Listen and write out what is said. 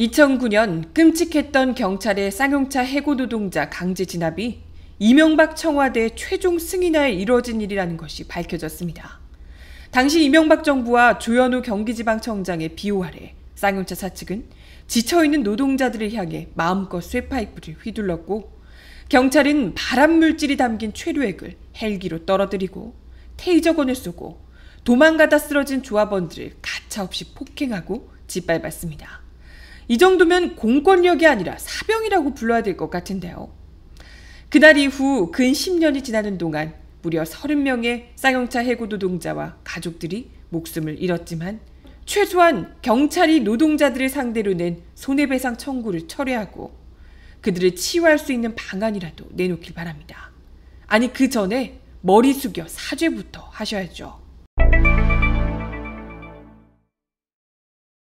2009년 끔찍했던 경찰의 쌍용차 해고 노동자 강제 진압이 이명박 청와대 최종 승인하에 이뤄진 일이라는 것이 밝혀졌습니다. 당시 이명박 정부와 조현우 경기지방청장의 비호 아래 쌍용차 사측은 지쳐있는 노동자들을 향해 마음껏 쇠파이프를 휘둘렀고 경찰은 발암물질이 담긴 최루액을 헬기로 떨어뜨리고 테이저건을 쏘고 도망가다 쓰러진 조합원들을 가차없이 폭행하고 짓밟았습니다. 이 정도면 공권력이 아니라 사병이라고 불러야 될 것 같은데요. 그날 이후 근 10년이 지나는 동안 무려 30명의 쌍용차 해고 노동자와 가족들이 목숨을 잃었지만 최소한 경찰이 노동자들을 상대로 낸 손해배상 청구를 철회하고 그들을 치유할 수 있는 방안이라도 내놓길 바랍니다. 아니 그 전에 머리 숙여 사죄부터 하셔야죠.